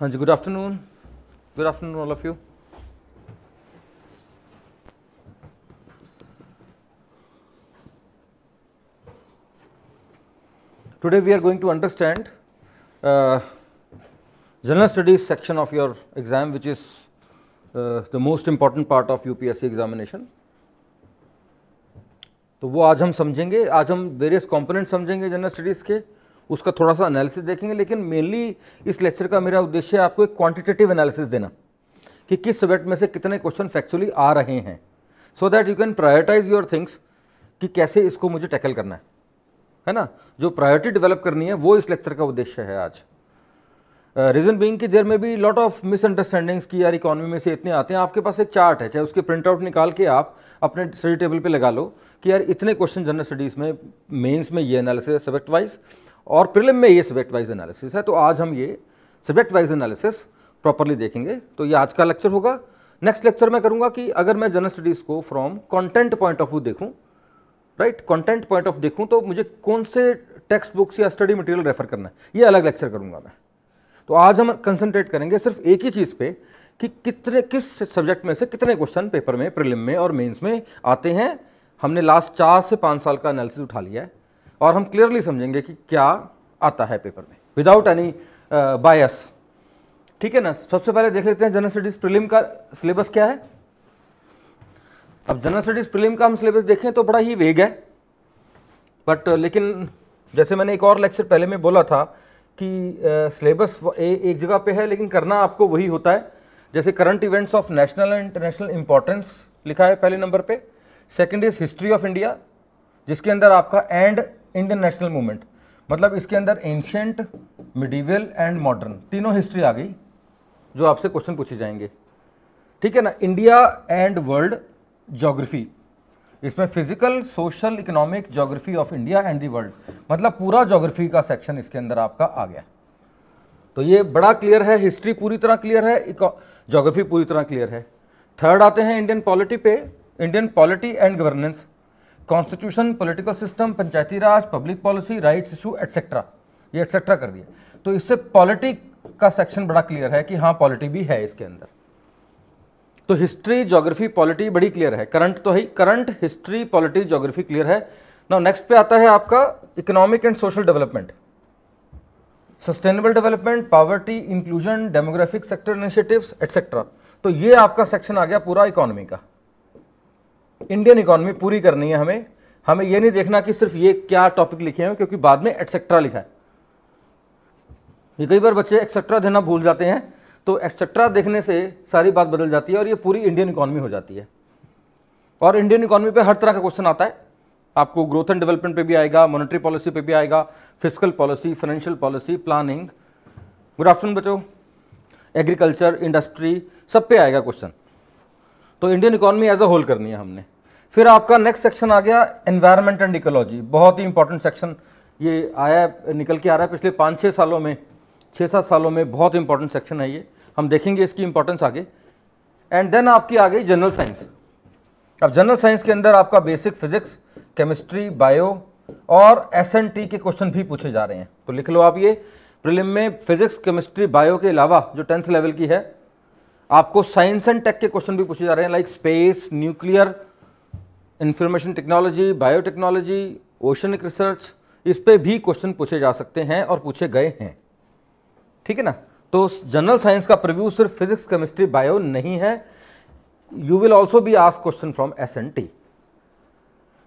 हाँ जी good afternoon good afternoon all of you today we are going to understand general studies section of your exam which is the most important part of UPSC examination तो वो आज हम समझेंगे आज हम various component समझेंगे जनरल स्टडीज के उसका थोड़ा सा एनालिसिस देखेंगे लेकिन मेनली इस लेक्चर का मेरा उद्देश्य है आपको एक क्वांटिटेटिव एनालिसिस देना कि किस सब्जेक्ट में से कितने क्वेश्चन फैक्चुअली आ रहे हैं so that you can prioritize your things कि कैसे इसको मुझे टैकल करना है है ना जो प्रायोरिटी डेवलप करनी है वो इस लेक्चर का उद्देश्य है आज रीज़न बींग कि देर में भी लॉट ऑफ मिसअंडरस्टैंडिंग्स की यार इकोनॉमी में से इतने आते हैं आपके पास एक चार्ट है चाहे उसके प्रिंट आउट निकाल के आप अपने स्टडी टेबल पे लगा लो कि यार इतने क्वेश्चन जनरल स्टडीज़ में मेंस में ये एनालिसिस है सब्जेक्ट वाइज और प्रिलिम में ये सब्जेक्ट वाइज एनालिसिस है तो आज हम ये सब्जेक्ट वाइज एनालिसिस प्रॉपरली देखेंगे तो ये आज का लेक्चर होगा नेक्स्ट लेक्चर मैं करूँगा कि अगर मैं जनरल स्टडीज़ को from content point of view देखूँ राइट कॉन्टेंट पॉइंट ऑफ देखूँ तो मुझे कौन से टेक्स्ट बुक्स या स्टडी मटेरियल रेफर करना है ये अलग लेक्चर करूँगा मैं तो आज हम कंसनट्रेट करेंगे सिर्फ एक ही चीज़ पे कि कितने किस सब्जेक्ट में से कितने क्वेश्चन पेपर में प्रिलिम में और मेंस में आते हैं हमने लास्ट चार से पाँच साल का एनालिसिस उठा लिया है और हम क्लियरली समझेंगे कि क्या आता है पेपर में विदाउट एनी बायस ठीक है ना सबसे पहले देख लेते हैं जनरल स्टडीज प्रीलिम का सिलेबस क्या है अब जनरल स्टडीज प्रीलिम का हम सिलेबस देखें तो बड़ा ही वेग है बट uh, लेकिन जैसे मैंने एक और लेक्चर पहले में बोला था कि सिलेबस uh, एक जगह पे है लेकिन करना आपको वही होता है जैसे current events of national and international importance लिखा है पहले नंबर पे second is history of India जिसके अंदर आपका एंड इंडियन नेशनल मूवमेंट मतलब इसके अंदर एंशंट मिडिवल एंड मॉडर्न तीनों हिस्ट्री आ गई जो आपसे क्वेश्चन पूछे जाएंगे ठीक है ना इंडिया एंड वर्ल्ड जोग्राफी इसमें physical social economic geography of India and the world मतलब पूरा जोग्राफी का सेक्शन इसके अंदर आपका आ गया तो ये बड़ा क्लियर है हिस्ट्री पूरी तरह क्लियर है जोग्राफी पूरी तरह क्लियर है थर्ड आते हैं इंडियन पॉलिटी पे Indian polity and governance constitution political system Panchayati Raj public policy rights issue etcetera ये एट्सेट्रा कर दिया तो इससे पॉलिटिक का सेक्शन बड़ा क्लियर है कि हाँ पॉलिटी भी है इसके अंदर तो हिस्ट्री ज्योग्राफी पॉलिटी बड़ी क्लियर है करंट तो ही current history polity geography clear है ना नेक्स्ट पे आता है आपका economic and social development sustainable development poverty inclusion demographic sector initiatives etcetera तो ये आपका सेक्शन आ गया पूरा इकोनॉमी का इंडियन इकोनॉमी पूरी करनी है हमें हमें यह नहीं देखना कि सिर्फ ये क्या टॉपिक लिखे हैं क्योंकि बाद में एक्सेट्रा लिखा है ये कई बार बच्चे एक्सेट्रा देना भूल जाते हैं तो एक्सेट्रा देखने से सारी बात बदल जाती है और ये पूरी इंडियन इकोनॉमी हो जाती है और इंडियन इकोनॉमी पे हर तरह का क्वेश्चन आता है आपको ग्रोथ एंड डेवलपमेंट पे भी आएगा मॉनेटरी पॉलिसी पे भी आएगा physical policy financial policy planning good afternoon बच्चों एग्रीकल्चर इंडस्ट्री सब पे आएगा क्वेश्चन तो Indian economy as a whole करनी है हमने फिर आपका नेक्स्ट सेक्शन आ गया एनवायरमेंट एंड इकोलॉजी बहुत ही इंपॉर्टेंट सेक्शन ये आया निकल के आ रहा है पिछले पाँच छः सालों में छः सात सालों में बहुत इंपॉर्टेंट सेक्शन है ये हम देखेंगे इसकी इंपॉर्टेंस आगे एंड देन आपकी आ गई जनरल साइंस अब जनरल साइंस के अंदर आपका बेसिक फिजिक्स केमिस्ट्री बायो और एस के क्वेश्चन भी पूछे जा रहे हैं तो लिख लो आप ये प्रिलिम में फिजिक्स केमिस्ट्री बायो के अलावा जो टेंथ लेवल की है आपको साइंस एंड टेक के क्वेश्चन भी पूछे जा रहे हैं like space nuclear information technology biotechnology oceanic research इस पर भी क्वेश्चन पूछे जा सकते हैं और पूछे गए हैं ठीक है ना तो जनरल साइंस का प्रव्यू सिर्फ फिजिक्स केमिस्ट्री बायो नहीं है you will also be ask question from S and T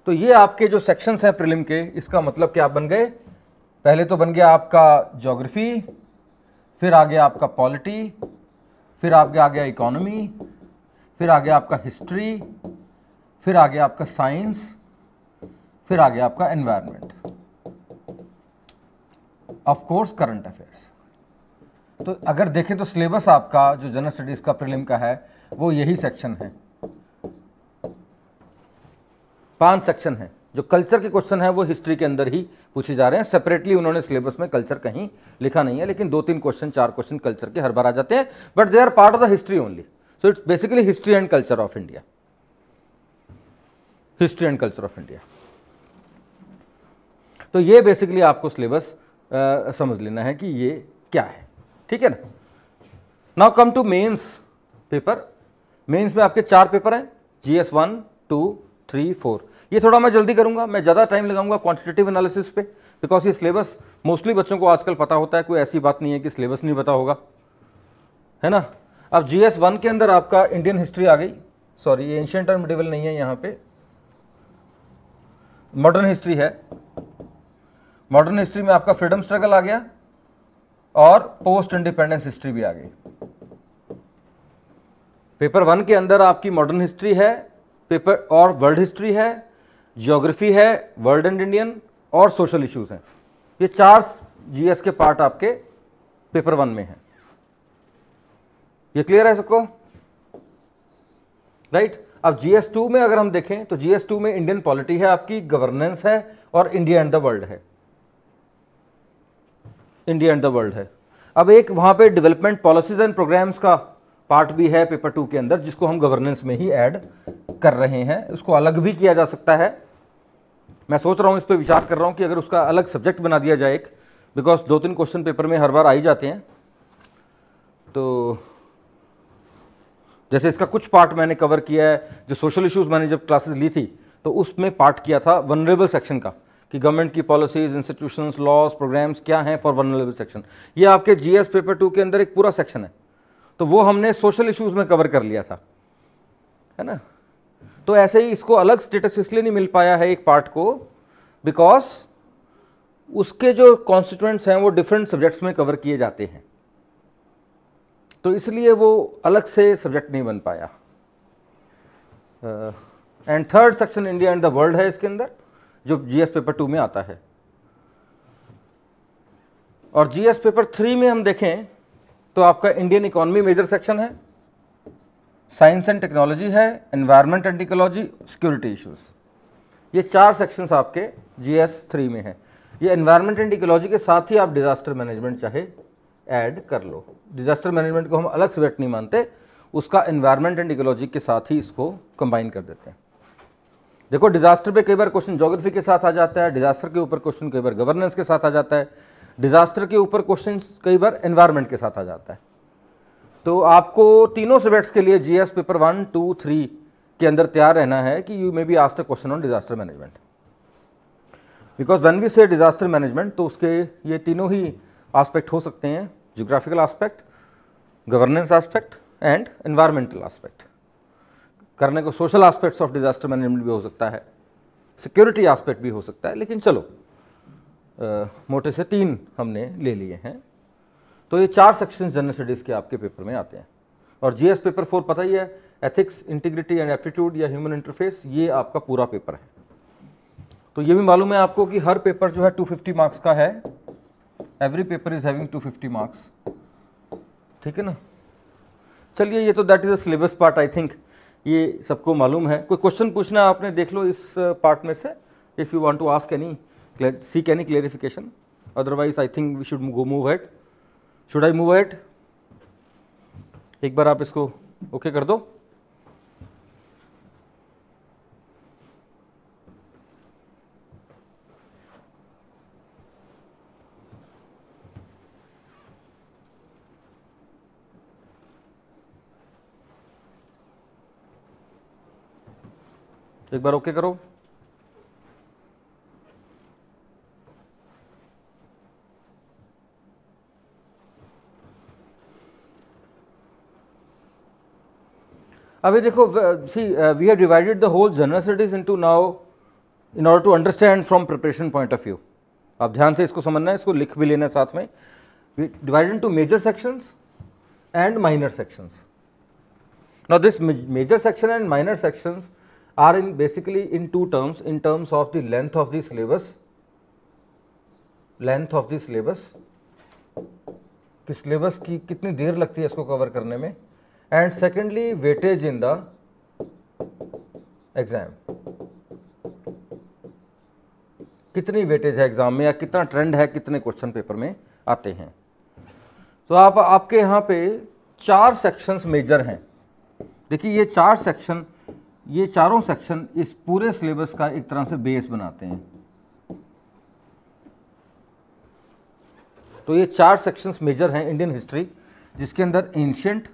तो ये आपके जो सेक्शन हैं प्रिलिम के इसका मतलब क्या आप बन गए पहले तो बन गया आपका जोग्राफी फिर आ गया आपका पॉलिटी फिर आपके आ गया इकोनॉमी फिर आ गया आपका हिस्ट्री फिर आ गया आपका साइंस फिर आ गया आपका environment of course current affairs तो अगर देखें तो सिलेबस आपका जो जनरल स्टडीज़ का प्रिलिम का है वो यही सेक्शन है पांच सेक्शन है जो कल्चर के क्वेश्चन है वो हिस्ट्री के अंदर ही पूछे जा रहे हैं सेपरेटली उन्होंने सिलेबस में कल्चर कहीं लिखा नहीं है लेकिन दो तीन क्वेश्चन चार क्वेश्चन कल्चर के हर बार आ जाते हैं but they are part of the history only so it's basically history and culture of India history and culture of India तो ये बेसिकली आपको सिलेबस समझ लेना है कि ये क्या है ठीक है ना now come to men's paper mains में आपके चार पेपर हैं G S one two three four ये थोड़ा मैं जल्दी करूंगा मैं ज़्यादा टाइम लगाऊंगा क्वांटिटेटिव एनालिसिस पे बिकॉज ये सिलेबस मोस्टली बच्चों को आजकल पता होता है कोई ऐसी बात नहीं है कि सिलेबस नहीं पता होगा है ना अब जी एस वन के अंदर आपका इंडियन हिस्ट्री आ गई सॉरी ये एंशियंट और मिडिवल नहीं है यहाँ पे मॉडर्न हिस्ट्री है मॉडर्न हिस्ट्री में आपका फ्रीडम स्ट्रगल आ गया और पोस्ट इंडिपेंडेंस हिस्ट्री भी आ गई पेपर वन के अंदर आपकी मॉडर्न हिस्ट्री है पेपर और वर्ल्ड हिस्ट्री है जोग्राफी है वर्ल्ड एंड इंडियन और सोशल इश्यूज हैं ये चार जीएस के पार्ट आपके पेपर वन में हैं ये क्लियर है सबको राइट अब जीएस टू में अगर हम देखें तो जीएस टू में इंडियन पॉलिटी है आपकी गवर्नेंस है और इंडिया एंड द वर्ल्ड है इंडिया एंड द वर्ल्ड है अब एक वहां पे डेवलपमेंट पॉलिसीज एंड प्रोग्राम्स का पार्ट भी है पेपर टू के अंदर जिसको हम गवर्नेंस में ही ऐड कर रहे हैं उसको अलग भी किया जा सकता है मैं सोच रहा हूँ इस पर विचार कर रहा हूँ कि अगर उसका अलग सब्जेक्ट बना दिया जाए एक बिकॉज दो तीन क्वेश्चन पेपर में हर बार आ ही जाते हैं तो जैसे इसका कुछ पार्ट मैंने कवर किया है जो सोशल इश्यूज़ मैंने जब क्लासेस ली थी तो उसमें पार्ट किया था वनरेबल सेक्शन का कि गवर्नमेंट की पॉलिसीज इंस्टीट्यूशंस लॉज प्रोग्राम्स क्या हैं फॉर वनरेबल सेक्शन ये आपके जी पेपर टू के अंदर एक पूरा सेक्शन है तो वो हमने सोशल इश्यूज़ में कवर कर लिया था है ना तो ऐसे ही इसको अलग स्टेटस इसलिए नहीं मिल पाया है एक पार्ट को बिकॉज उसके जो कॉन्स्टिट्यूंट्स हैं वो डिफरेंट सब्जेक्ट्स में कवर किए जाते हैं तो इसलिए वो अलग से सब्जेक्ट नहीं बन पाया and third section India and the world है इसके अंदर जो जीएस पेपर टू में आता है और जीएस पेपर थ्री में हम देखें तो आपका इंडियन इकोनॉमी मेजर सेक्शन है साइंस एंड टेक्नोलॉजी है environment and ecology security issues ये चार सेक्शंस आपके जी एस थ्री में हैं ये एनवायरनमेंट एंड इकोलॉजी के साथ ही आप डिजास्टर मैनेजमेंट चाहे ऐड कर लो डिजास्टर मैनेजमेंट को हम अलग से वेट नहीं मानते उसका एनवायरनमेंट एंड इकोलॉजी के साथ ही इसको कंबाइन कर देते हैं देखो डिजास्टर पे कई बार क्वेश्चन ज्योग्राफी के साथ आ जाता है डिजास्टर के ऊपर क्वेश्चन कई बार गवर्नेंस के साथ आ जाता है डिजास्टर के ऊपर क्वेश्चन कई बार एनवायरनमेंट के साथ आ जाता है तो आपको तीनों सब्जेक्ट्स के लिए GS paper one two three के अंदर तैयार रहना है कि you may be asked a question on disaster management because when we say disaster management तो उसके ये तीनों ही आस्पेक्ट हो सकते हैं geographical aspect governance aspect and environmental aspect करने को social aspects of disaster management भी हो सकता है सिक्योरिटी आस्पेक्ट भी हो सकता है लेकिन चलो आ, मोटे से तीन हमने ले लिए हैं तो ये चार सेक्शन जनरल स्टडीज़ के आपके पेपर में आते हैं और जीएस पेपर फोर पता ही है एथिक्स इंटीग्रिटी एंड एप्टीट्यूड या ह्यूमन इंटरफेस ये आपका पूरा पेपर है तो ये भी मालूम है आपको कि हर पेपर जो है 250 मार्क्स का है every paper is having 250 marks ठीक है ना चलिए ये तो that is a syllabus part I think ये सबको मालूम है कोई क्वेश्चन पूछना है आपने देख लो इस पार्ट में से if you want to ask any seek any clarification otherwise I think we should go move ahead should I move ahead एक बार आप इसको ओके okay कर दो एक बार ओके okay करो अभी देखो see we have divided the whole general studies into now in order to understand from preparation point of view आप ध्यान से इसको समझना है इसको लिख भी लेना है साथ में we divided two major sections and minor sections now this major section and minor sections are in basically in two terms in terms of the length of the syllabus length of the syllabus कि syllabus की कितनी देर लगती है इसको cover करने में and secondly weightage in the exam कितनी वेटेज है एग्जाम में या कितना ट्रेंड है कितने क्वेश्चन पेपर में आते हैं तो आप आपके यहाँ पे चार सेक्शंस मेजर हैं देखिए ये चार सेक्शन ये चारों सेक्शन इस पूरे सिलेबस का एक तरह से बेस बनाते हैं तो ये चार सेक्शंस मेजर हैं इंडियन हिस्ट्री जिसके अंदर एंशियंट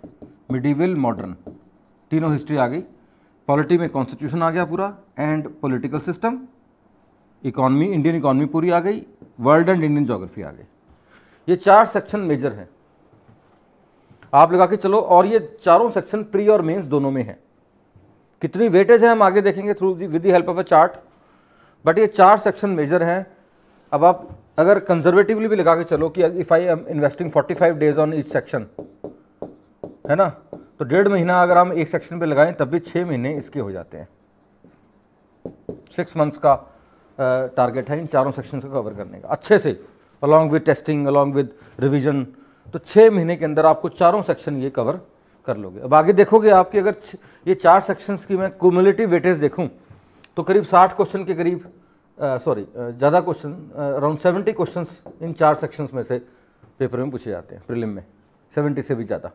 मिडीविल मॉडर्न तीनों हिस्ट्री आ गई पॉलिटी में कॉन्स्टिट्यूशन आ गया पूरा and political system economy Indian economy पूरी आ गई वर्ल्ड एंड इंडियन जोग्राफी आ गई ये चार सेक्शन मेजर हैं आप लगा के चलो और ये चारों सेक्शन प्री और मेंस दोनों में है कितनी वेटेज है हम आगे देखेंगे through the with the help of a chart but ये चार सेक्शन मेजर हैं अब आप अगर कंजर्वेटिवली भी लगा के चलो कि if I am investing 45 days on each section है ना तो डेढ़ महीना अगर हम एक सेक्शन पे लगाएं तब भी छः महीने इसके हो जाते हैं सिक्स मंथ्स का टारगेट है इन चारों सेक्शन को कवर करने का अच्छे से along with testing along with revision तो छः महीने के अंदर आपको चारों सेक्शन ये कवर कर लोगे अब आगे देखोगे आपके अगर ये चार सेक्शंस की मैं क्यूमुलेटिव वेटेज देखूं तो करीब साठ क्वेश्चन के करीब सॉरी ज़्यादा क्वेश्चन अराउंड सेवेंटी क्वेश्चन इन चार सेक्शंस में से पेपर में पूछे जाते हैं प्रिलिम में सेवेंटी से भी ज़्यादा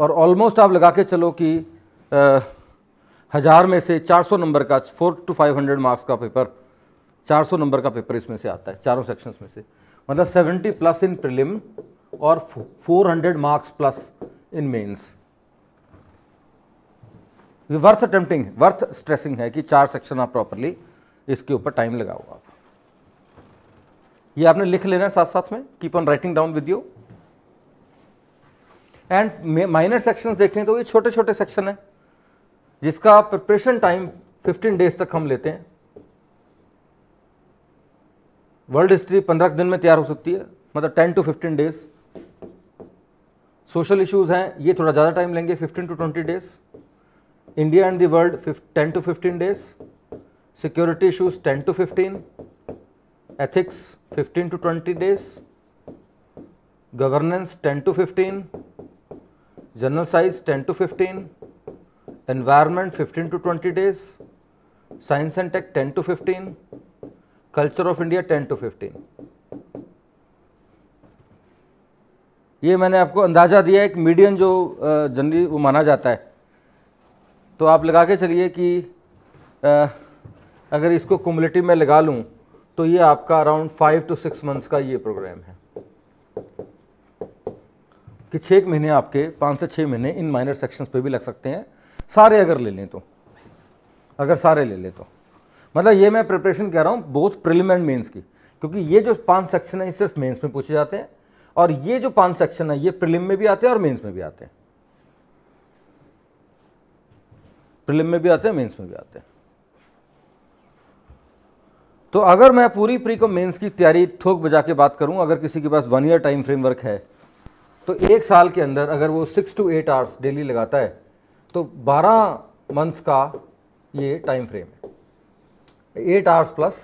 और ऑलमोस्ट आप लगा के चलो कि हज़ार में से 400 नंबर का four two five hundred marks का पेपर 400 नंबर का पेपर इसमें से आता है चारों सेक्शंस में से मतलब 70 प्लस इन प्रिलिम और 400 मार्क्स प्लस इन मेंस ये वर्थ अटेम्प्टिंग है वर्थ स्ट्रेसिंग है कि चार सेक्शन आप प्रॉपरली इसके ऊपर टाइम लगाओ आप ये आपने लिख लेना साथ साथ में keep on writing down with you and minor sections देखें तो ये छोटे छोटे सेक्शन है जिसका प्रिपरेशन टाइम 15 डेज तक हम लेते हैं वर्ल्ड हिस्ट्री 15 दिन में तैयार हो सकती है मतलब 10 टू 15 डेज सोशल इश्यूज हैं ये थोड़ा ज़्यादा टाइम लेंगे 15 to 20 days India and the world 10 to 15 days security issues 10 to 15 ethics 15 to 20 days governance 10 to 15 general साइज 10 to 15, environment 15 to 20 days science and tech 10 to 15, culture of India 10 to 15. ये मैंने आपको अंदाज़ा दिया एक मीडियम जो generally वो माना जाता है तो आप लगा के चलिए कि आ, अगर इसको कुमलिटी में लगा लूँ तो ये आपका around five to six months का ये प्रोग्राम है कि छः महीने आपके पाँच से छः महीने इन माइनर सेक्शंस पे भी लग सकते हैं सारे अगर ले लें तो अगर सारे ले लें तो मतलब ये मैं प्रिपरेशन कह रहा हूँ बोथ प्रिलिम एंड मेन्स की क्योंकि ये जो पांच सेक्शन है ये सिर्फ मेन्स में पूछे जाते हैं और ये जो पांच सेक्शन है ये प्रिलिम में भी आते हैं और मेन्स में भी आते हैं प्रिलिम में भी आते हैं मेंस में भी आते हैं तो अगर मैं पूरी प्री को मेंस की तैयारी ठोक बजा के बात करूं अगर किसी के पास वन ईयर टाइम फ्रेमवर्क है तो एक साल के अंदर अगर वो six to eight hours daily लगाता है तो बारह मंथ्स का ये टाइम फ्रेम है एट आवर्स प्लस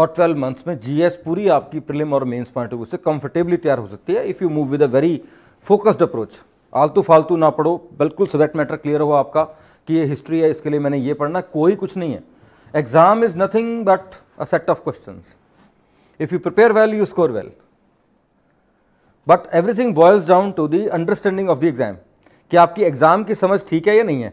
और ट्वेल्व मंथ्स में जीएस पूरी आपकी प्रिलिम और मेंस पॉइंट ऑफ व्यू से कंफर्टेबली तैयार हो सकती है if you move with a very focused approach आलतू फालतू ना पढ़ो बिल्कुल सब्जेक्ट मैटर क्लियर हो आपका कि ये हिस्ट्री है इसके लिए मैंने ये पढ़ना कोई कुछ नहीं है exam is nothing but a set of question if you prepare well you score well but everything boils down to the understanding of the exam कि आपकी एग्ज़ाम की समझ ठीक है या नहीं है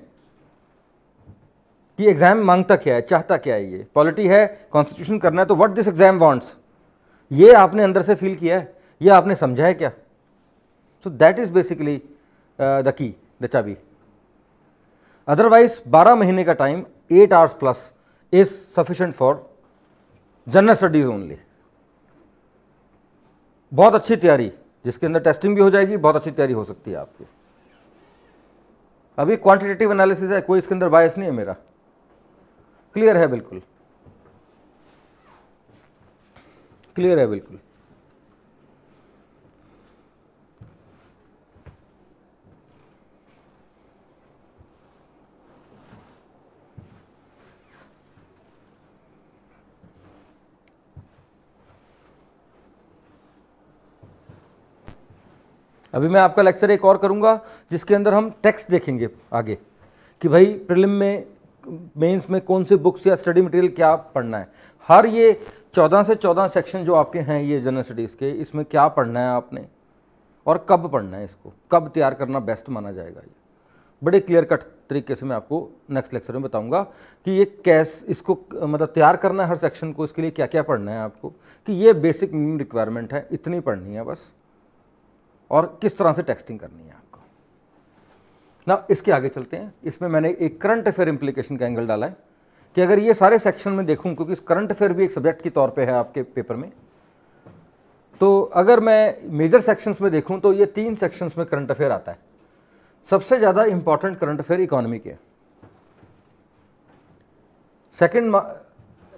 कि एग्ज़ाम मांगता क्या है चाहता क्या है ये पॉलिटी है कॉन्स्टिट्यूशन करना है तो वट दिस एग्ज़ाम वॉन्ट्स ये आपने अंदर से फील किया है ये आपने समझा है क्या so that is basically the key the चाबी अदरवाइज 12 महीने का time 8 hours plus is sufficient for general studies only बहुत अच्छी तैयारी जिसके अंदर टेस्टिंग भी हो जाएगी बहुत अच्छी तैयारी हो सकती है आपकी अभी क्वांटिटेटिव एनालिसिस है कोई इसके अंदर बायस नहीं है मेरा क्लियर है बिल्कुल क्लियर है बिल्कुल अभी मैं आपका लेक्चर एक और करूँगा जिसके अंदर हम टेक्स्ट देखेंगे आगे कि भाई प्रिलिम में मेंस में कौन से बुक्स या स्टडी मटेरियल क्या पढ़ना है हर ये चौदह से चौदह सेक्शन जो आपके हैं ये जनरल स्टडीज़ के इसमें क्या पढ़ना है आपने और कब पढ़ना है इसको कब तैयार करना बेस्ट माना जाएगा ये बड़े क्लियर कट तरीके से मैं आपको नेक्स्ट लेक्चर में बताऊंगा कि ये कैस इसको मतलब तैयार करना है हर सेक्शन को इसके लिए क्या क्या पढ़ना है आपको कि ये बेसिक मिनिमम रिक्वायरमेंट है इतनी पढ़नी है बस और किस तरह से टेक्सटिंग करनी है आपको ना इसके आगे चलते हैं इसमें मैंने एक करंट अफेयर इम्प्लीकेशन का एंगल डाला है कि अगर ये सारे सेक्शन में देखूं क्योंकि करंट अफेयर भी एक सब्जेक्ट के तौर पे है आपके पेपर में तो अगर मैं मेजर सेक्शंस में देखूं तो ये तीन सेक्शंस में करंट अफेयर आता है सबसे ज़्यादा इंपॉर्टेंट करंट अफेयर इकोनॉमी के सेकेंड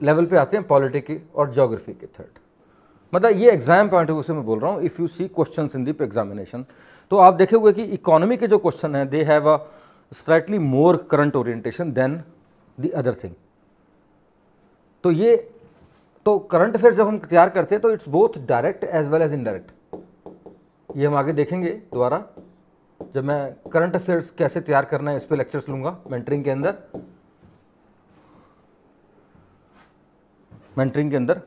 लेवल पे आते हैं पॉलिटिक के और जोग्राफी के थर्ड मतलब ये एग्जाम पॉइंट ऑफ उसे से मैं बोल रहा हूँ if you see question in deep examination तो आप देखे हुए कि इकोनॉमी के जो क्वेश्चन हैं they have a slightly more current orientation than the other thing तो ये तो करंट अफेयर जब हम तैयार करते हैं तो it's both direct as well as indirect ये हम आगे देखेंगे दोबारा जब मैं करंट अफेयर्स कैसे तैयार करना है इस पर लेक्चर्स लूंगा मेंटरिंग के अंदर मेंटरिंग के अंदर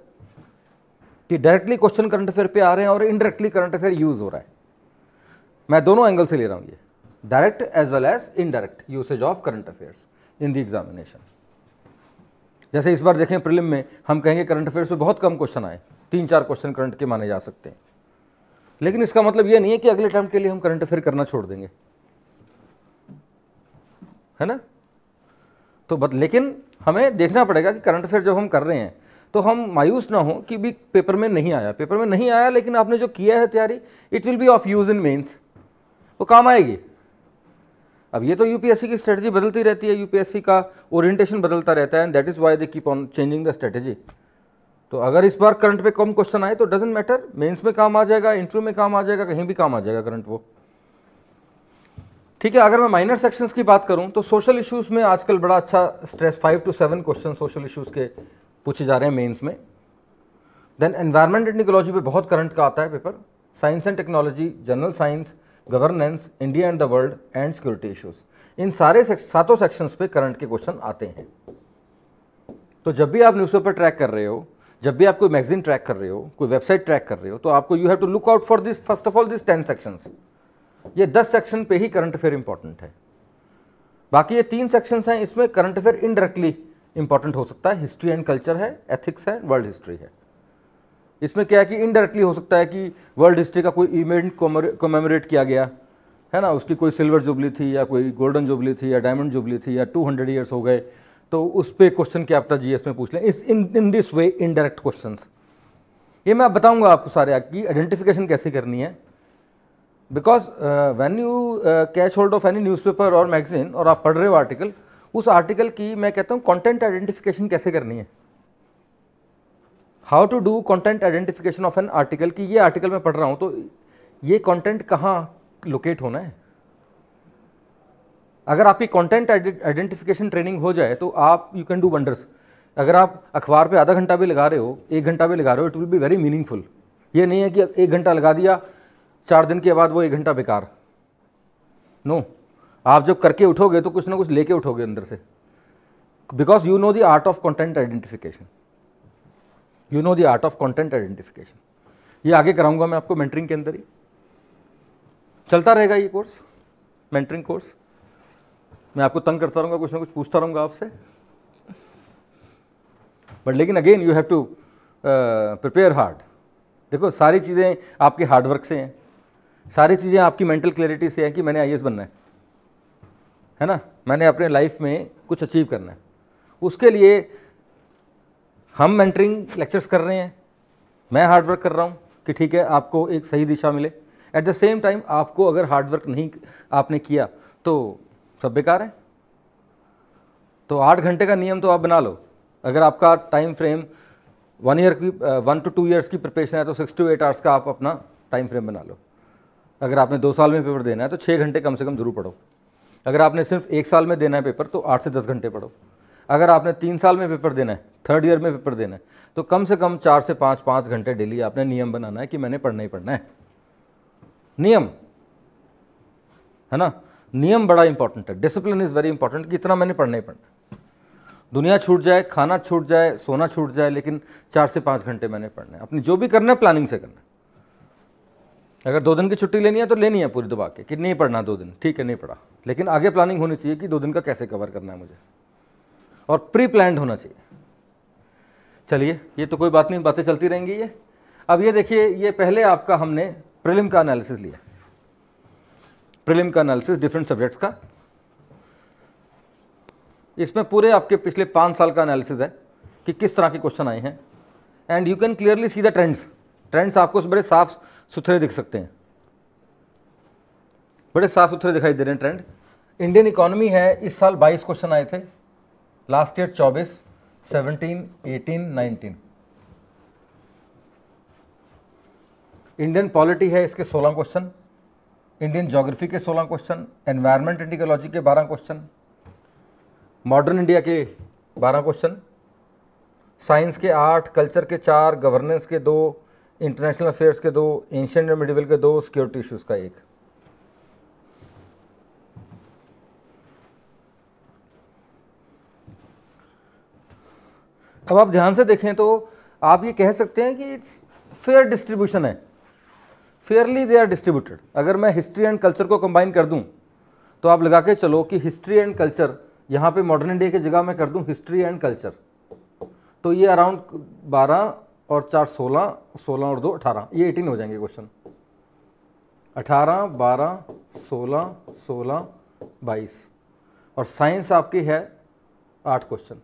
कि डायरेक्टली क्वेश्चन करंट अफेयर पे आ रहे हैं और इनडायरेक्टली करंट अफेयर यूज़ हो रहा है मैं दोनों एंगल से ले रहा हूं ये direct as well as indirect usage of current affairs in the examination जैसे इस बार देखें प्रिलिम में हम कहेंगे करंट अफेयर्स में बहुत कम क्वेश्चन आए तीन चार क्वेश्चन करंट के माने जा सकते हैं लेकिन इसका मतलब यह नहीं है कि अगले टाइम के लिए हम करंट अफेयर करना छोड़ देंगे है ना तो बत, लेकिन हमें देखना पड़ेगा कि करंट अफेयर जब हम कर रहे हैं तो हम मायूस ना हो कि भी पेपर में नहीं आया पेपर में नहीं आया लेकिन आपने जो किया है तैयारी it will be of use in mains वो काम आएगी अब ये तो यूपीएससी की स्ट्रेटजी बदलती रहती है यूपीएससी का ओरिएंटेशन बदलता रहता है and that is why they keep on changing the strategy तो अगर इस बार करंट पे कम क्वेश्चन आए तो डजेंट मैटर मेंस में काम आ जाएगा इंटरव्यू में काम आ जाएगा कहीं भी काम आ जाएगा करंट वो ठीक है अगर मैं माइनर सेक्शंस की बात करूं तो सोशल इश्यूज में आजकल बड़ा अच्छा stress five to seven question social issues के पूछे जा रहे हैं मेंस में देन एनवायरनमेंट एंड इकोलॉजी पे बहुत करंट का आता है paper science and technology general science governance India and the world and security issues इन सारे सातों सेक्शंस पे करंट के क्वेश्चन आते हैं तो जब भी आप न्यूज़पेपर ट्रैक कर रहे हो जब भी आप कोई मैगजीन ट्रैक कर रहे हो कोई वेबसाइट ट्रैक कर रहे हो तो आपको you have to look out for this first of all this ten sections ये दस सेक्शन पे ही करंट अफेयर इंपॉर्टेंट है बाकी ये तीन सेक्शंस हैं इसमें करंट अफेयर इनडायरेक्टली इंपॉर्टेंट हो सकता है हिस्ट्री एंड कल्चर है एथिक्स है वर्ल्ड हिस्ट्री है इसमें क्या है कि इनडायरेक्टली हो सकता है कि वर्ल्ड हिस्ट्री का कोई इवेंट कमेमोरेट किया गया है ना उसकी कोई सिल्वर जुबली थी या कोई गोल्डन जुबली थी या डायमंड जुबली थी या टू हंड्रेड ईयर्स हो गए तो उस पर क्वेश्चन क्या आपता जी में पूछ लें इस in in this way indirect question ये मैं आप बताऊंगा आपको सारे आपकी आइडेंटिफिकेशन कैसे करनी है because when you catch hold of any newspaper और मैगजीन और आप पढ़ रहे हो आर्टिकल उस आर्टिकल की मैं कहता हूँ कंटेंट आइडेंटिफिकेशन कैसे करनी है how to do content identification of an article कि ये आर्टिकल मैं पढ़ रहा हूँ तो ये कंटेंट कहाँ लोकेट होना है अगर आपकी कंटेंट आइडेंटिफिकेशन ट्रेनिंग हो जाए तो आप यू कैन डू वंडर्स अगर आप अखबार पे आधा घंटा भी लगा रहे हो एक घंटा भी लगा रहे हो it will be very meaningful ये नहीं है कि एक घंटा लगा दिया चार दिन के बाद वो एक घंटा बेकार नो no. आप जब करके उठोगे तो कुछ ना कुछ लेके उठोगे अंदर से because you know the art of content identification you know the art of content identification ये आगे कराऊंगा मैं आपको मेंटरिंग के अंदर ही चलता रहेगा ये कोर्स मेंटरिंग कोर्स मैं आपको तंग करता रहूँगा कुछ ना कुछ पूछता रहूँगा आपसे बट लेकिन again you have to prepare hard देखो सारी चीज़ें आपके हार्डवर्क से हैं सारी चीज़ें आपकी मेंटल क्लैरिटी से हैं कि मैंने आई बनना है है ना मैंने अपने लाइफ में कुछ अचीव करना है उसके लिए हम मेंटरिंग लेक्चर्स कर रहे हैं मैं हार्डवर्क कर रहा हूँ कि ठीक है आपको एक सही दिशा मिले एट द सेम टाइम आपको अगर हार्डवर्क नहीं आपने किया तो सब बेकार है तो आठ घंटे का नियम तो आप बना लो अगर आपका टाइम फ्रेम वन ईयर की वन टू टू ईयर्स की प्रिपरेशन है तो सिक्स टू एट आवर्स का आप अपना टाइम फ्रेम बना लो अगर आपने दो साल में पेपर देना है तो छः घंटे कम से कम जरूर पढ़ो अगर आपने सिर्फ एक साल में देना है पेपर तो आठ से दस घंटे पढ़ो अगर आपने तीन साल में पेपर देना है थर्ड ईयर में पेपर देना है तो कम से कम चार से पाँच पाँच घंटे डेली आपने नियम बनाना है कि मैंने पढ़ना ही पढ़ना है नियम है ना नियम बड़ा इंपॉर्टेंट है डिसिप्लिन इज़ वेरी इंपॉर्टेंट कि इतना मैंने पढ़ना ही पढ़ना है दुनिया छूट जाए खाना छूट जाए सोना छूट जाए लेकिन चार से पाँच घंटे मैंने पढ़ना है अपनी जो भी करना है प्लानिंग से करना है अगर दो दिन की छुट्टी लेनी है तो लेनी है पूरी दबा के कि नहीं पढ़ना दो दिन ठीक है नहीं पढ़ा लेकिन आगे प्लानिंग होनी चाहिए कि दो दिन का कैसे कवर करना है मुझे और प्री प्लान होना चाहिए चलिए ये तो कोई बात नहीं बातें चलती रहेंगी ये अब ये देखिए ये पहले आपका हमने प्रिलिम का एनालिसिस लिया प्रिलिम का एनालिसिस डिफरेंट सब्जेक्ट्स का इसमें पूरे आपके पिछले पाँच साल का एनालिसिस है कि किस तरह के क्वेश्चन आए हैं and you can clearly see the trends trends आपको बड़े साफ सुथरे दिख सकते हैं बड़े साफ सुथरे दिखाई दे रहे हैं ट्रेंड इंडियन इकोनॉमी है इस साल 22 क्वेश्चन आए थे लास्ट ईयर 24, 17, 18, 19 इंडियन पॉलिटी है इसके 16 क्वेश्चन इंडियन जोग्राफी के 16 क्वेश्चन एनवायरनमेंट एंड इकोलॉजी के 12 क्वेश्चन मॉडर्न इंडिया के 12 क्वेश्चन साइंस के 8 कल्चर के 4 गवर्नेंस के इंटरनेशनल अफेयर्स के दो एंशियंट और मिडिवल के दो सिक्योरिटी इश्यूज़ का एक अब आप ध्यान से देखें तो आप ये कह सकते हैं कि इट्स फेयर डिस्ट्रीब्यूशन है फेयरली दे आर डिस्ट्रीब्यूटेड अगर मैं हिस्ट्री एंड कल्चर को कंबाइन कर दूं तो आप लगा के चलो कि हिस्ट्री एंड कल्चर यहाँ पे मॉडर्न डे की जगह मैं कर दूं हिस्ट्री एंड कल्चर तो ये अराउंड बारह और चार सोलह सोलह और दो अठारह ये एटीन हो जाएंगे क्वेश्चन अठारह बारह सोलह सोलह बाईस और साइंस आपकी है आठ क्वेश्चन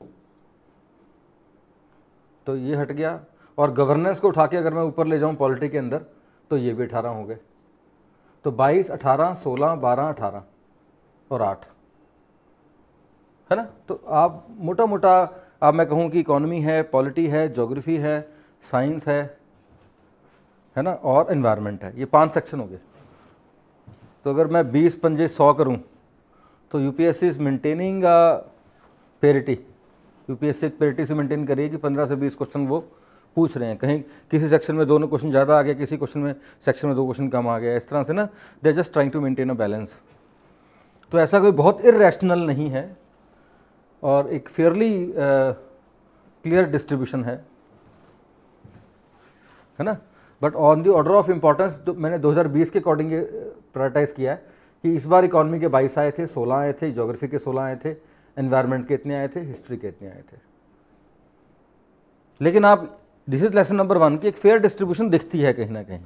तो ये हट गया और गवर्नेंस को उठा के अगर मैं ऊपर ले जाऊं पॉलिटी के अंदर तो ये भी अठारह हो गए तो बाईस अठारह सोलह बारह अठारह और आठ है ना तो आप मोटा मोटा आप मैं कहूँ कि इकोनॉमी है पॉलिटी है जोग्राफी है साइंस है है ना और इन्वायरमेंट है ये पांच सेक्शन हो गए तो अगर मैं बीस पंजे सौ करूं तो U P S C is maintaining parity U P S C parity से मेनटेन करिए कि पंद्रह से बीस क्वेश्चन वो पूछ रहे हैं कहीं किसी सेक्शन में दोनों क्वेश्चन ज़्यादा आ गया किसी क्वेश्चन में सेक्शन में दो क्वेश्चन कम आ गया इस तरह से ना they just trying to maintain a balance तो ऐसा कोई बहुत इरेशनल नहीं है और एक फेयरली क्लियर डिस्ट्रीब्यूशन है है ना but on the order of importance मैंने 2020 के अकॉर्डिंग प्रायोरिटाइज uh, किया है कि इस बार इकॉनमी के 22 आए थे 16 आए थे जोग्राफी के 16 आए थे एनवायरमेंट के इतने आए थे हिस्ट्री के इतने आए थे लेकिन आप this is lesson number one की एक फेयर डिस्ट्रीब्यूशन दिखती है कहीं ना कहीं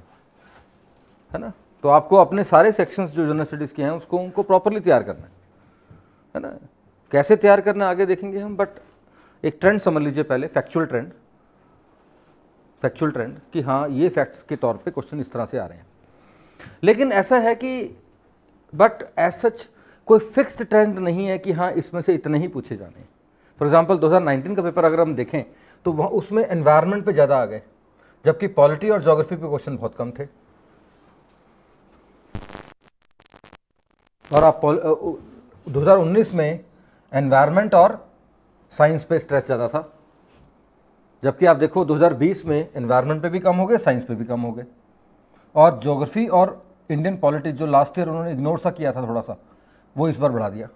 है ना तो आपको अपने सारे सेक्शंस जो यूनिवर्सिटीज के हैं उसको उनको प्रॉपरली तैयार करना है है ना कैसे तैयार करना आगे देखेंगे हम बट एक ट्रेंड समझ लीजिए पहले फैक्चुअल ट्रेंड फैक्चुअल ट्रेंड कि हाँ ये फैक्ट्स के तौर पे क्वेश्चन इस तरह से आ रहे हैं लेकिन ऐसा है कि बट एज सच कोई फिक्स्ड ट्रेंड नहीं है कि हाँ इसमें से इतने ही पूछे जाने फॉर एग्जाम्पल 2019 का पेपर अगर हम देखें तो वहाँ उसमें एनवायरनमेंट पे ज़्यादा आ गए जबकि पॉलिटी और जोग्राफी पे क्वेश्चन बहुत कम थे और आप दो में एनवायरमेंट और साइंस पे स्ट्रेस ज़्यादा था जबकि आप देखो 2020 में इन्वायरमेंट पे भी कम हो गए साइंस पे भी कम हो गए और जोग्राफी और इंडियन पॉलिटिक्स जो लास्ट ईयर उन्होंने इग्नोर सा किया था थोड़ा सा वो इस बार बढ़ा दिया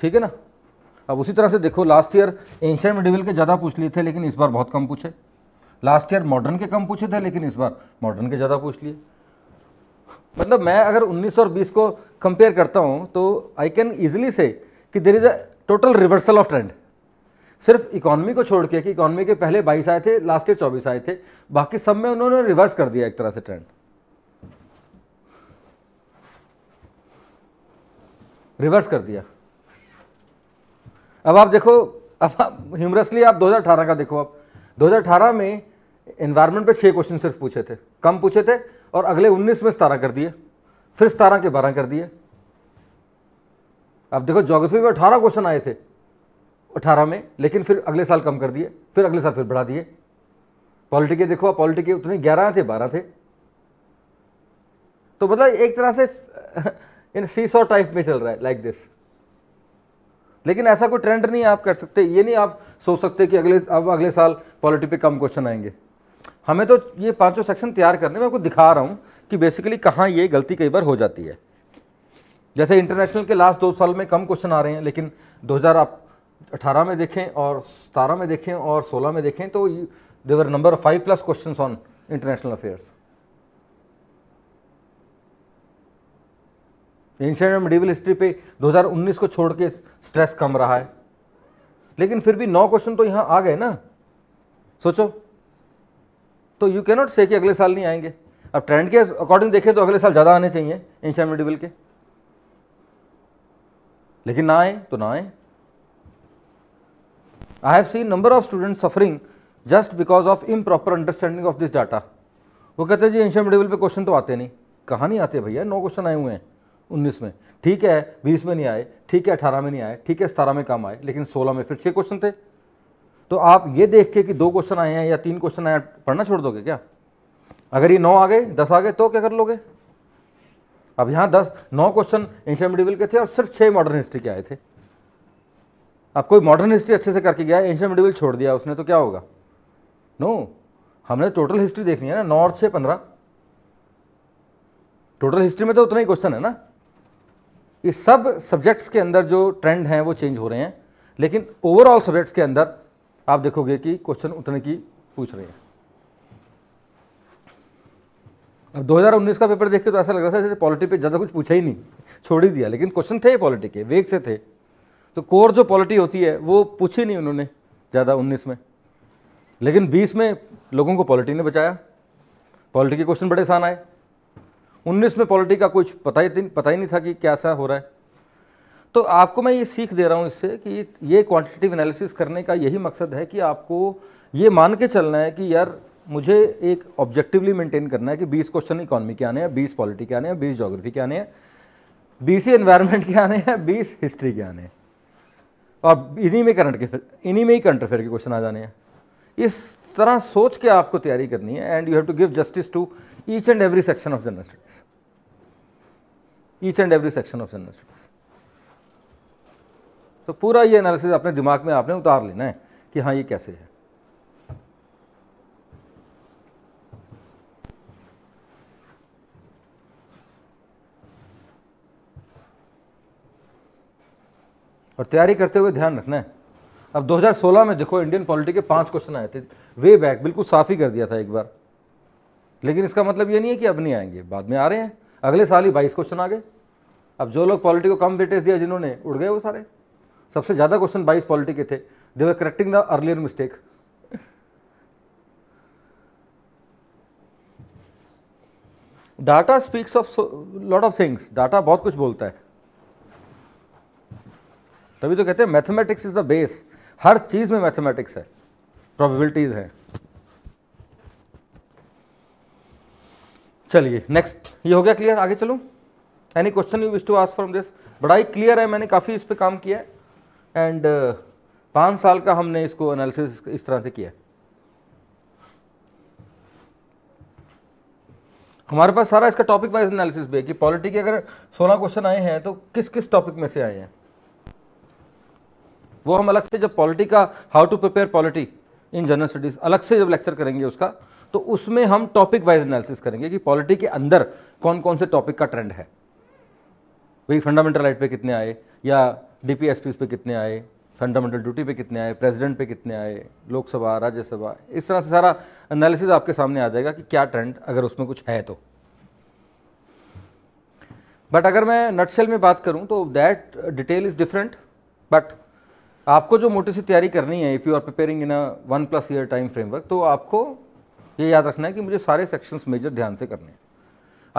ठीक है ना अब उसी तरह से देखो लास्ट ईयर एंशियंट मिडिवल के ज़्यादा पूछ लिए थे लेकिन इस बार बहुत कम पूछे लास्ट ईयर मॉडर्न के कम पूछे थे लेकिन इस बार मॉडर्न के ज़्यादा पूछ लिए मतलब मैं अगर 19 और 20 को कंपेयर करता हूँ तो आई कैन ईजिली से कि there is a total reversal of trend सिर्फ इकोनॉमी को छोड़ के कि इकोनॉमी के पहले बाईस आए थे लास्ट ईयर चौबीस आए थे बाकी सब में उन्होंने रिवर्स कर दिया एक तरह से ट्रेंड रिवर्स कर दिया अब आप देखो अब आप ह्यूमरसली आप 2018 का देखो आप 2018 में एनवायरमेंट पे छह क्वेश्चन सिर्फ पूछे थे कम पूछे थे और अगले 19 में सतारह कर दिए फिर सतारह के बारह कर दिए अब देखो जोग्राफी में अठारह क्वेश्चन आए थे अठारह में लेकिन फिर अगले साल कम कर दिए फिर अगले साल फिर बढ़ा दिए पॉलिटी के देखो पॉलिटी के उतने ग्यारह थे बारह थे तो मतलब एक तरह से इन सी सौ टाइप में चल रहा है लाइक like दिस लेकिन ऐसा कोई ट्रेंड नहीं आप कर सकते ये नहीं आप सोच सकते कि अगले अब अगले साल पॉलिटी पे कम क्वेश्चन आएंगे हमें तो ये पांचों सेक्शन तैयार करने में आपको दिखा रहा हूँ कि बेसिकली कहाँ ये गलती कई बार हो जाती है जैसे इंटरनेशनल के लास्ट दो साल में कम क्वेश्चन आ रहे हैं लेकिन 2018 में देखें और सतारह में देखें और सोलह में देखें तो there were number five plus question on international affairs ancient medieval history पे 2019 को छोड़ के स्ट्रेस कम रहा है लेकिन फिर भी नौ क्वेश्चन तो यहाँ आ गए ना सोचो तो यू कैनॉट से कि अगले साल नहीं आएंगे अब ट्रेंड के अकॉर्डिंग देखें तो अगले साल ज़्यादा आने चाहिए एंशियन मिडिवल के लेकिन ना आए तो ना आए I have seen number of student suffering just because of improper understanding of this data वो कहते हैं जी एंशियम मेडिवल पे क्वेश्चन तो आते नहीं कहाँ नहीं आते भैया नौ क्वेश्चन आए हुए हैं उन्नीस में ठीक है बीस में नहीं आए ठीक है अठारह में नहीं आए ठीक है सतारह में काम आए लेकिन सोलह में फिर छः क्वेश्चन थे तो आप ये देख के कि दो क्वेश्चन आए हैं या तीन क्वेश्चन आए पढ़ना छोड़ दोगे क्या अगर ये नौ आ गए दस आ गए तो क्या कर लोगे अब यहाँ दस नौ क्वेश्चन एंशियन मिडिवल के थे और सिर्फ छः मॉडर्न हिस्ट्री के आए थे अब कोई मॉडर्न हिस्ट्री अच्छे से करके गया एंशियन मिडिवल छोड़ दिया उसने तो क्या होगा नो no, हमने टोटल हिस्ट्री देखनी है ना नौ और छः पंद्रह टोटल हिस्ट्री में तो उतना ही क्वेश्चन है ना ये सब सब्जेक्ट्स के अंदर जो ट्रेंड हैं वो चेंज हो रहे हैं लेकिन ओवरऑल सब्जेक्ट्स के अंदर आप देखोगे कि क्वेश्चन उतने की पूछ रहे हैं अब 2019 का पेपर देख के तो ऐसा लग रहा था जैसे पॉलिटी पे ज़्यादा कुछ पूछा ही नहीं छोड़ ही दिया लेकिन क्वेश्चन थे पॉलिटी के वेग से थे तो कोर जो पॉलिटी होती है वो पूछी नहीं उन्होंने ज़्यादा उन्नीस में लेकिन बीस में लोगों को पॉलिटी ने बचाया पॉलिटी के क्वेश्चन बड़े आसान आए उन्नीस में पॉलिटी का कुछ पता ही पता ही नहीं था कि क्या सा हो रहा है तो आपको मैं ये सीख दे रहा हूँ इससे कि ये क्वांटिटेटिव एनालिसिस करने का यही मकसद है कि आपको ये मान के चलना है कि यार मुझे एक ऑब्जेक्टिवली मेंटेन करना है कि 20 क्वेश्चन इकोनॉमी के आने हैं 20 पॉलिटी के आने हैं 20 जोग्राफी के आने हैं 20 ही एनवायरनमेंट के आने हैं 20 हिस्ट्री के आने हैं और इन्हीं में करंट के इन्हीं में ही करंट अफेयर के क्वेश्चन आ जाने हैं इस तरह सोच के आपको तैयारी करनी है and you have to give justice to each and every section of general studies each and every section of general studies तो पूरा ये एनालिसिस अपने दिमाग में आपने उतार लेना है कि हाँ ये कैसे है और तैयारी करते हुए ध्यान रखना है अब 2016 में देखो इंडियन पॉलिटी के पांच क्वेश्चन आए थे वे बैक बिल्कुल साफ ही कर दिया था एक बार लेकिन इसका मतलब ये नहीं है कि अब नहीं आएंगे बाद में आ रहे हैं अगले साल ही बाईस क्वेश्चन आ गए अब जो लोग पॉलिटी को कम वेटेज दिया जिन्होंने उड़ गए वो सारे सबसे ज़्यादा क्वेश्चन बाईस पॉलिटी के थे they were correcting the earlier mistake data speaks of lot of things data बहुत कुछ बोलता है तभी तो कहते हैं मैथमेटिक्स इज द बेस हर चीज़ में मैथमेटिक्स है प्रोबेबिलिटीज है चलिए नेक्स्ट ये हो गया क्लियर आगे चलूँ any question you wish to ask from this बड़ा ही क्लियर है मैंने काफ़ी इस पर काम किया है एंड पांच uh, पाँच साल का हमने इसको एनालिसिस इस तरह से किया है हमारे पास सारा इसका टॉपिक वाइज एनालिसिस भी है कि पॉलिटी के अगर सोलह क्वेश्चन आए हैं तो किस किस टॉपिक में से आए हैं वो हम अलग से जब पॉलिटी का how to prepare polity in general studies अलग से जब लेक्चर करेंगे उसका तो उसमें हम टॉपिक वाइज एनालिसिस करेंगे कि पॉलिटी के अंदर कौन कौन से टॉपिक का ट्रेंड है भाई फंडामेंटल राइट पे कितने आए या डी पी एस पे कितने आए फंडामेंटल ड्यूटी पे कितने आए प्रेसिडेंट पे कितने आए लोकसभा राज्यसभा इस तरह से सारा एनालिसिस आपके सामने आ जाएगा कि क्या ट्रेंड अगर उसमें कुछ है तो बट अगर मैं नटसेल में बात करूं तो that detail is different but आपको जो मोटी सी तैयारी करनी है if you are preparing in a one plus year time framework तो आपको ये याद रखना है कि मुझे सारे सेक्शंस मेजर ध्यान से करने हैं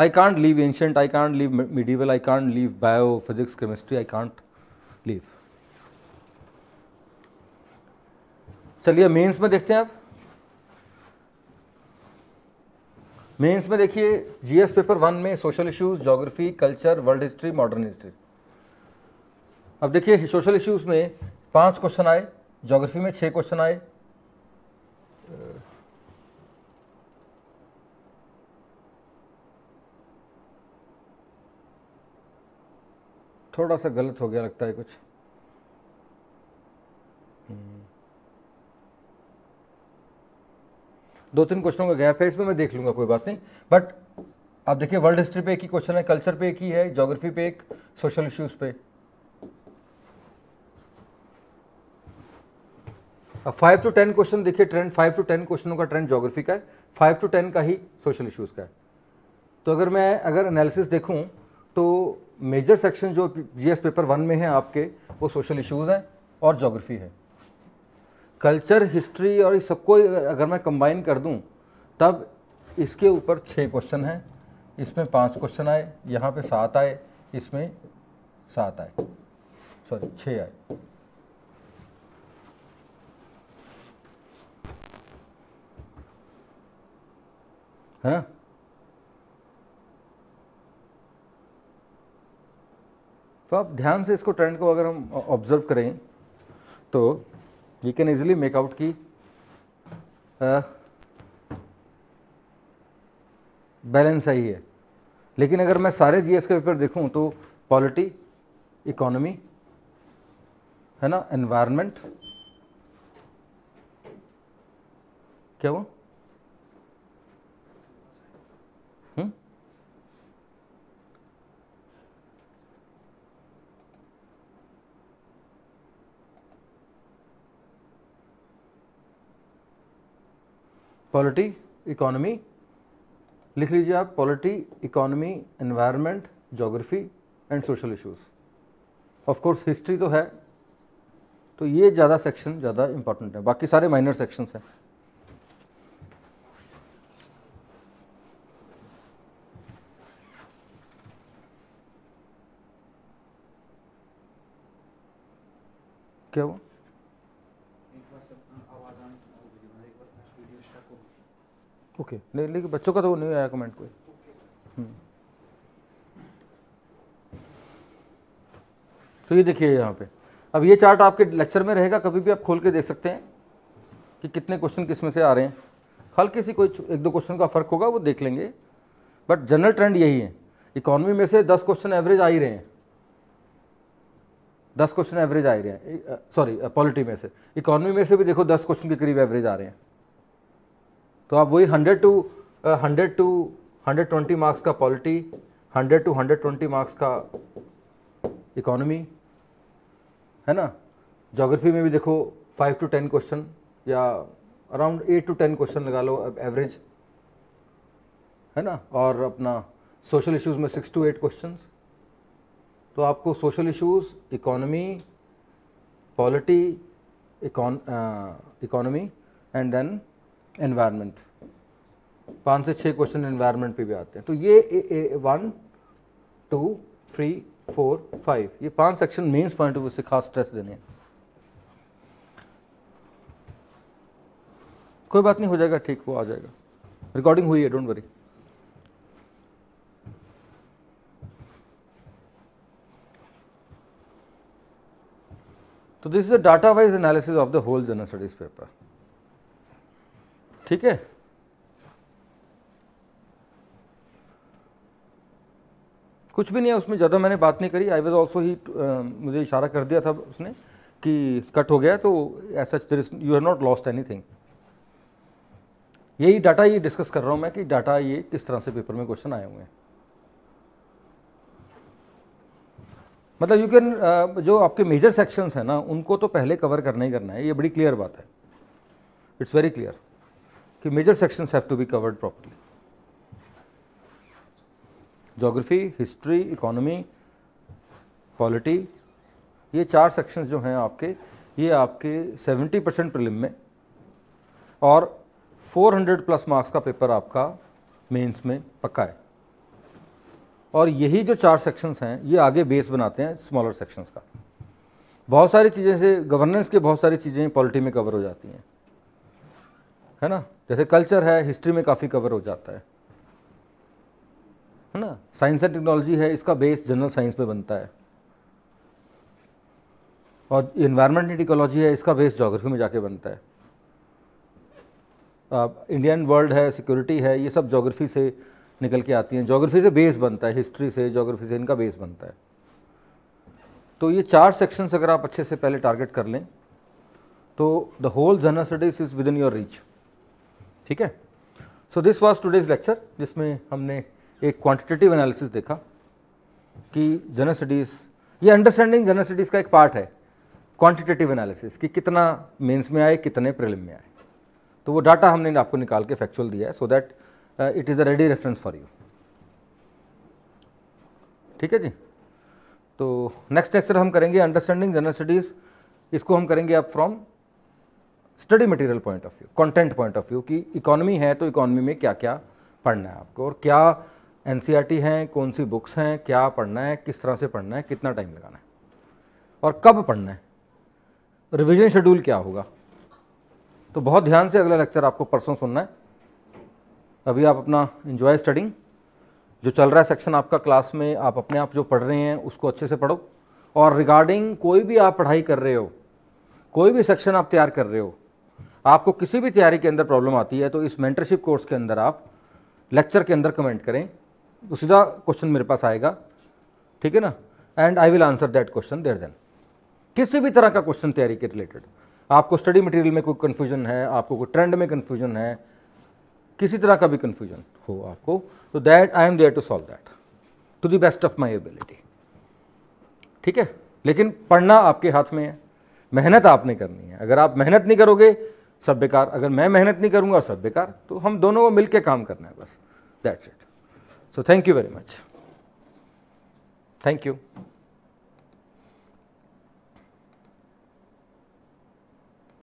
I can't leave ancient I can't leave medieval I can't leave bio physics chemistry I can't leave चलिए मेंस में देखते हैं आप मेंस में देखिए जीएस पेपर वन में social issues geography culture world history modern history अब देखिए सोशल इश्यूज में पांच क्वेश्चन आए जोग्राफी में छह क्वेश्चन आए थोड़ा सा गलत हो गया लगता है कुछ हम्म। दो तीन क्वेश्चनों का गैप है इसमें मैं देख लूंगा कोई बात नहीं बट आप देखिए वर्ल्ड हिस्ट्री पे एक ही क्वेश्चन है कल्चर पे एक ही है ज्योग्राफी पे एक सोशल इश्यूज़ पे अब फाइव टू टेन क्वेश्चन देखिए ट्रेंड फाइव टू टेन क्वेश्चनों का ट्रेंड जोग्राफी का है फाइव टू टेन का ही सोशल इश्यूज़ का है तो अगर मैं अगर एनालिसिस देखूँ तो मेजर सेक्शन जो एस पेपर वन में है आपके वो सोशल इश्यूज़ हैं और जोग्राफी है कल्चर हिस्ट्री और इस सबको अगर मैं कंबाइन कर दूं तब इसके ऊपर छः क्वेश्चन हैं इसमें पांच क्वेश्चन आए यहाँ पे सात आए इसमें सात आए सॉरी छः आए है हाँ? ना तो आप ध्यान से इसको ट्रेंड को अगर हम ऑब्जर्व करें तो वी कैन इजिली मेकआउट की बैलेंस आई है लेकिन अगर मैं सारे जीएस के पेपर देखूं तो पॉलिटी इकोनॉमी है ना एनवायरनमेंट क्या हुआ पॉलिटी इकोनॉमी लिख लीजिए आप polity economy environment geography and social issues of course history तो है तो ये ज़्यादा सेक्शन ज़्यादा इंपॉर्टेंट है बाकी सारे माइनर सेक्शंस हैं क्या हुआ ओके okay. नहीं लेकिन बच्चों का तो नहीं आया कमेंट कोई हम्म। तो ये देखिए यहाँ पे अब ये चार्ट आपके लेक्चर में रहेगा कभी भी आप खोल के देख सकते हैं कि कितने क्वेश्चन किस में से आ रहे हैं हल्की सी कोई एक दो क्वेश्चन का फ़र्क होगा वो देख लेंगे बट जनरल ट्रेंड यही है इकोनॉमी में से दस क्वेश्चन एवरेज आ ही रहे हैं दस क्वेश्चन एवरेज आ ही रहे हैं सॉरी पॉलिटी में से इकोनॉमी में से भी देखो दस क्वेश्चन के करीब एवरेज आ रहे हैं तो आप वही hundred to hundred to hundred twenty marks का polity hundred to hundred twenty marks का इकोनॉमी है ना जोग्राफी में भी देखो फाइव टू टेन क्वेश्चन या around eight to ten question लगा लो एवरेज है ना और अपना सोशल इश्यूज़ में सिक्स टू एट क्वेश्चन तो आपको social issues economy polity economy and then environment पाँच से छः क्वेश्चन एनवायरनमेंट पे भी आते हैं तो ये uh, uh, one two three four five ये पांच section mains point of view से खास स्ट्रेस देने हैं कोई बात नहीं हो जाएगा ठीक वो आ जाएगा रिकॉर्डिंग हुई है डोंट वरी तो this is a data wise analysis of the whole general studies paper ठीक है कुछ भी नहीं है उसमें ज़्यादा मैंने बात नहीं करी आई वॉज ऑल्सो ही मुझे इशारा कर दिया था उसने कि कट हो गया तो ऐसा there is you have not lost anything यही डाटा ये डिस्कस कर रहा हूँ मैं कि डाटा ये किस तरह से पेपर में क्वेश्चन आए हुए हैं मतलब यू कैन uh, जो आपके मेजर सेक्शंस हैं ना उनको तो पहले कवर करना ही करना है ये बड़ी क्लियर बात है इट्स वेरी क्लियर कि major sections have to be covered properly geography history economy polity ये चार सेक्शंस जो हैं आपके ये आपके 70 परसेंट प्रिलिम में और 400 प्लस मार्क्स का पेपर आपका मेंस में पक्का है और यही जो चार सेक्शंस हैं ये आगे बेस बनाते हैं स्मॉलर सेक्शंस का बहुत सारी चीज़ें से गवर्नेंस के बहुत सारी चीज़ें पॉलिटी में कवर हो जाती हैं है ना जैसे कल्चर है हिस्ट्री में काफ़ी कवर हो जाता है है ना साइंस एंड टेक्नोलॉजी है इसका बेस जनरल साइंस पे बनता है और इन्वायरमेंट एंड इकोलॉजी है इसका बेस जोग्राफी में जाके बनता है आप इंडियन वर्ल्ड है सिक्योरिटी है ये सब जोग्राफी से निकल के आती हैं जोग्राफी से बेस बनता है हिस्ट्री से जोग्राफी से इनका बेस बनता है तो ये चार सेक्शंस अगर आप अच्छे से पहले टारगेट कर लें तो the whole general studies is within your reach ठीक है so this was today's lecture जिसमें हमने एक क्वांटिटेटिव एनालिसिस देखा कि जनरल स्टडीज़ ये अंडरस्टैंडिंग जनरल स्टडीज़ का एक पार्ट है क्वांटिटेटिव एनालिसिस कि कितना मेंस में आए कितने प्रिलिम में आए तो वो डाटा हमने आपको निकाल के फैक्चुअल दिया है so that it is a ready reference for you ठीक है जी तो नेक्स्ट लेक्चर हम करेंगे अंडरस्टैंडिंग जनरल स्टडीज़ इसको हम करेंगे आप from study material point of view content point of view कि इकोनॉमी है तो इकोनॉमी में क्या क्या पढ़ना है आपको और क्या एन e हैं कौन सी बुक्स हैं क्या पढ़ना है किस तरह से पढ़ना है कितना टाइम लगाना है और कब पढ़ना है रिविजन शेड्यूल क्या होगा तो बहुत ध्यान से अगला लेक्चर आपको परसों सुनना है अभी आप अपना इन्जॉय स्टडिंग जो चल रहा है सेक्शन आपका क्लास में आप अपने आप जो पढ़ रहे हैं उसको अच्छे से पढ़ो और रिगार्डिंग कोई भी आप पढ़ाई कर रहे हो कोई भी सेक्शन आप तैयार कर रहे हो आपको किसी भी तैयारी के अंदर प्रॉब्लम आती है तो इस मेंटरशिप कोर्स के अंदर आप लेक्चर के अंदर कमेंट करें तो सीधा क्वेश्चन मेरे पास आएगा ठीक है ना and I will answer that question there then किसी भी तरह का क्वेश्चन तैयारी के रिलेटेड आपको स्टडी मटेरियल में कोई कन्फ्यूजन है आपको कोई ट्रेंड में कन्फ्यूजन है किसी तरह का भी कन्फ्यूजन हो आपको तो that I am there to solve that to the best of my ability ठीक है लेकिन पढ़ना आपके हाथ में है मेहनत आपने करनी है अगर आप मेहनत नहीं करोगे सब बेकार अगर मैं मेहनत नहीं करूँगा सब बेकार तो हम दोनों को मिलकर काम करना है बस that's it so thank you very much thank you